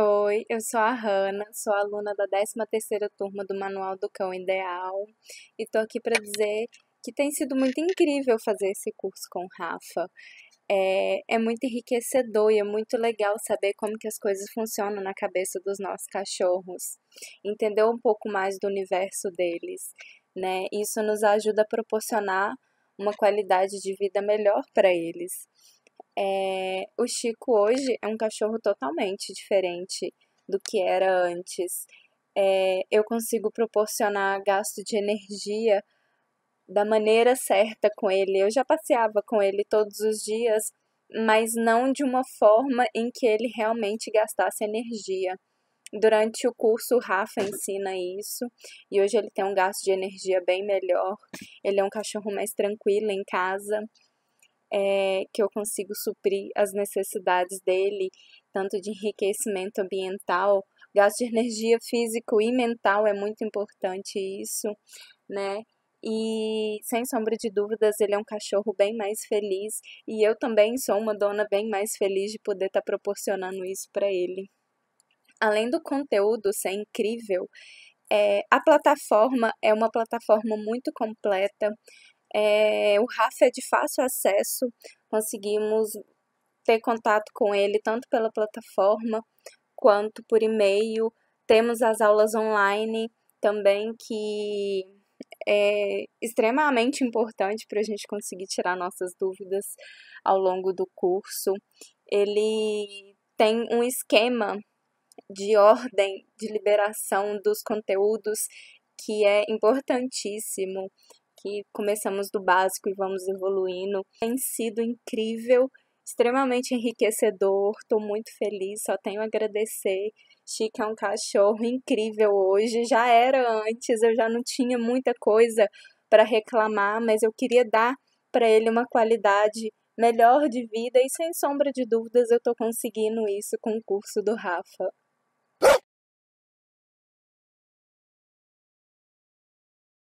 Oi, eu sou a Hanna, sou aluna da 13ª turma do Manual do Cão Ideal e tô aqui para dizer que tem sido muito incrível fazer esse curso com Rafa. É, é muito enriquecedor e é muito legal saber como que as coisas funcionam na cabeça dos nossos cachorros, entender um pouco mais do universo deles, né? Isso nos ajuda a proporcionar uma qualidade de vida melhor para eles. É, o Chico hoje é um cachorro totalmente diferente do que era antes. É, eu consigo proporcionar gasto de energia da maneira certa com ele. Eu já passeava com ele todos os dias, mas não de uma forma em que ele realmente gastasse energia. Durante o curso, o Rafa ensina isso e hoje ele tem um gasto de energia bem melhor. Ele é um cachorro mais tranquilo em casa é, que eu consigo suprir as necessidades dele, tanto de enriquecimento ambiental, gasto de energia físico e mental, é muito importante isso, né? E sem sombra de dúvidas, ele é um cachorro bem mais feliz e eu também sou uma dona bem mais feliz de poder estar tá proporcionando isso para ele. Além do conteúdo ser incrível, é, a plataforma é uma plataforma muito completa. É, o Rafa é de fácil acesso, conseguimos ter contato com ele tanto pela plataforma quanto por e-mail. Temos as aulas online também, que é extremamente importante para a gente conseguir tirar nossas dúvidas ao longo do curso. Ele tem um esquema de ordem de liberação dos conteúdos que é importantíssimo que começamos do básico e vamos evoluindo. Tem sido incrível, extremamente enriquecedor, estou muito feliz, só tenho a agradecer. Chica é um cachorro incrível hoje, já era antes, eu já não tinha muita coisa para reclamar, mas eu queria dar para ele uma qualidade melhor de vida e sem sombra de dúvidas eu estou conseguindo isso com o curso do Rafa.